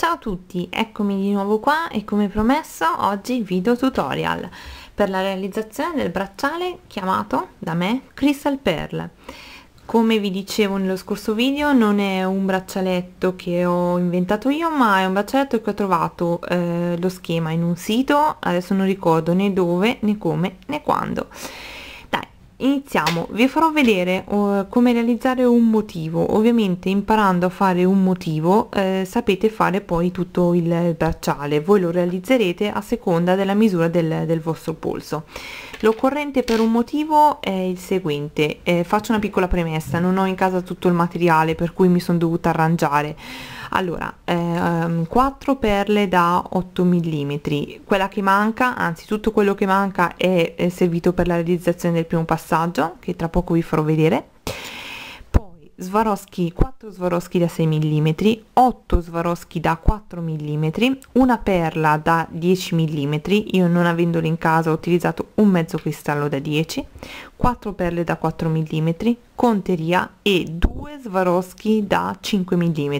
Ciao a tutti, eccomi di nuovo qua e come promesso oggi video tutorial per la realizzazione del bracciale chiamato da me Crystal Pearl. Come vi dicevo nello scorso video non è un braccialetto che ho inventato io ma è un braccialetto che ho trovato eh, lo schema in un sito, adesso non ricordo né dove né come né quando iniziamo vi farò vedere uh, come realizzare un motivo ovviamente imparando a fare un motivo eh, sapete fare poi tutto il bracciale voi lo realizzerete a seconda della misura del, del vostro polso l'occorrente per un motivo è il seguente eh, faccio una piccola premessa non ho in casa tutto il materiale per cui mi sono dovuta arrangiare allora ehm, 4 perle da 8 mm quella che manca anzi tutto quello che manca è, è servito per la realizzazione del primo passaggio che tra poco vi farò vedere Swarovski 4 Swarovski da 6 mm, 8 Swarovski da 4 mm, una perla da 10 mm, io non avendolo in casa ho utilizzato un mezzo cristallo da 10, 4 perle da 4 mm, conteria e 2 due Swarovski da 5 mm.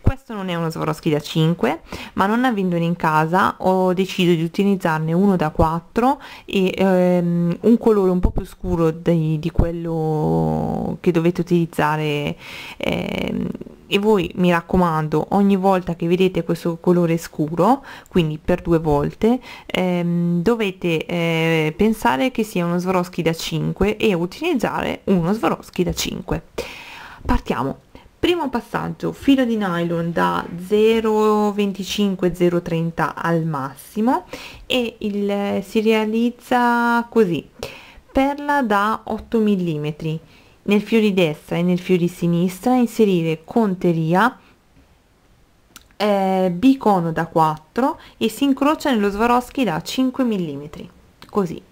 Questo non è uno Swarovski da 5, ma non avendone in casa ho deciso di utilizzarne uno da 4 e ehm, un colore un po' più scuro di, di quello che dovete utilizzare ehm, e voi mi raccomando ogni volta che vedete questo colore scuro quindi per due volte ehm, dovete eh, pensare che sia uno Swarovski da 5 e utilizzare uno Swarovski da 5 partiamo primo passaggio filo di nylon da 0,25 0,30 al massimo e il, eh, si realizza così perla da 8 mm nel fio di destra e nel fio di sinistra inserire conteria eh, bicono da 4 e si incrocia nello Swarovski da 5 mm così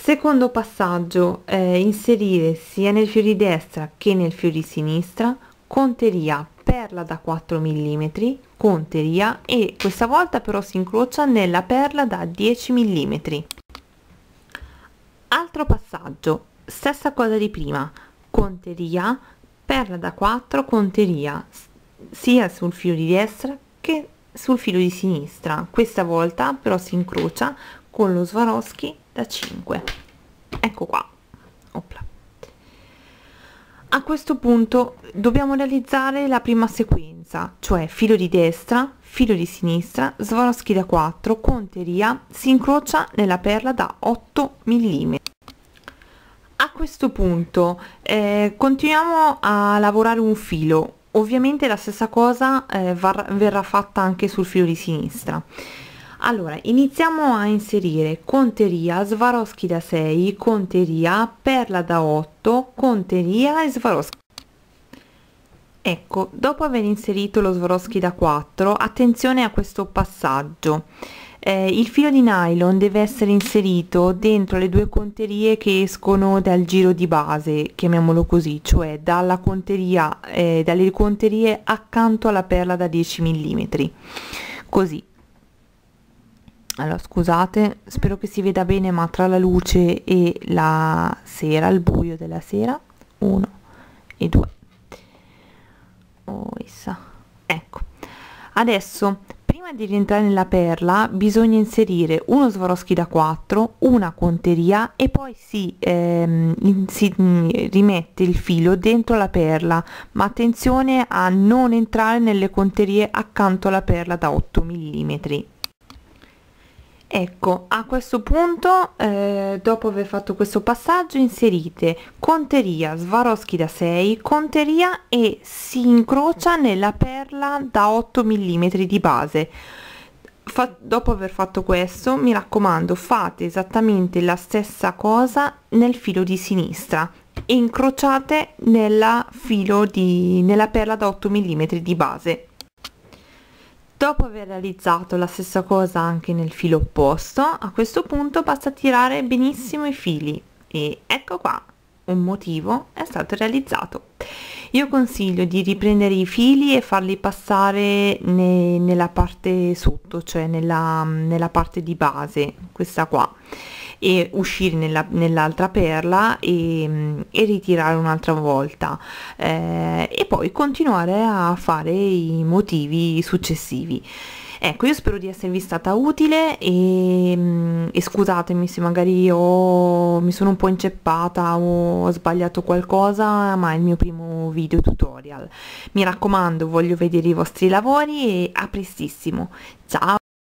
Secondo passaggio, eh, inserire sia nel fio di destra che nel fio di sinistra conteria perla da 4 mm, conteria e questa volta però si incrocia nella perla da 10 mm. Altro passaggio, stessa cosa di prima, conteria, perla da 4, conteria sia sul filo di destra che sul filo di sinistra. Questa volta però si incrocia con lo Swarovski da 5 ecco qua Opla. a questo punto dobbiamo realizzare la prima sequenza cioè filo di destra filo di sinistra swarovski da 4 conteria si incrocia nella perla da 8 mm a questo punto eh, continuiamo a lavorare un filo ovviamente la stessa cosa eh, verrà fatta anche sul filo di sinistra allora, iniziamo a inserire conteria, Swarovski da 6, conteria, perla da 8, conteria e Swarovski. Ecco, dopo aver inserito lo Swarovski da 4, attenzione a questo passaggio. Eh, il filo di nylon deve essere inserito dentro le due conterie che escono dal giro di base, chiamiamolo così, cioè dalla conteria, eh, dalle conterie accanto alla perla da 10 mm. Così allora scusate spero che si veda bene ma tra la luce e la sera il buio della sera 1 e 2 oh, ecco adesso prima di rientrare nella perla bisogna inserire uno Swarovski da 4 una conteria e poi si, ehm, in, si mm, rimette il filo dentro la perla ma attenzione a non entrare nelle conterie accanto alla perla da 8 mm Ecco, a questo punto, eh, dopo aver fatto questo passaggio, inserite conteria Swarovski da 6, conteria e si incrocia nella perla da 8 mm di base. Fa, dopo aver fatto questo, mi raccomando, fate esattamente la stessa cosa nel filo di sinistra e incrociate nella, filo di, nella perla da 8 mm di base. Dopo aver realizzato la stessa cosa anche nel filo opposto, a questo punto basta tirare benissimo i fili e ecco qua, un motivo è stato realizzato io consiglio di riprendere i fili e farli passare ne, nella parte sotto cioè nella, nella parte di base questa qua e uscire nell'altra nell perla e, e, ritirare un'altra volta eh, e poi continuare a fare i motivi successivi Ecco, io spero di esservi stata utile e, mm, e scusatemi se magari ho, mi sono un po' inceppata o ho sbagliato qualcosa, ma è il mio primo video tutorial. Mi raccomando, voglio vedere i vostri lavori e a prestissimo. Ciao!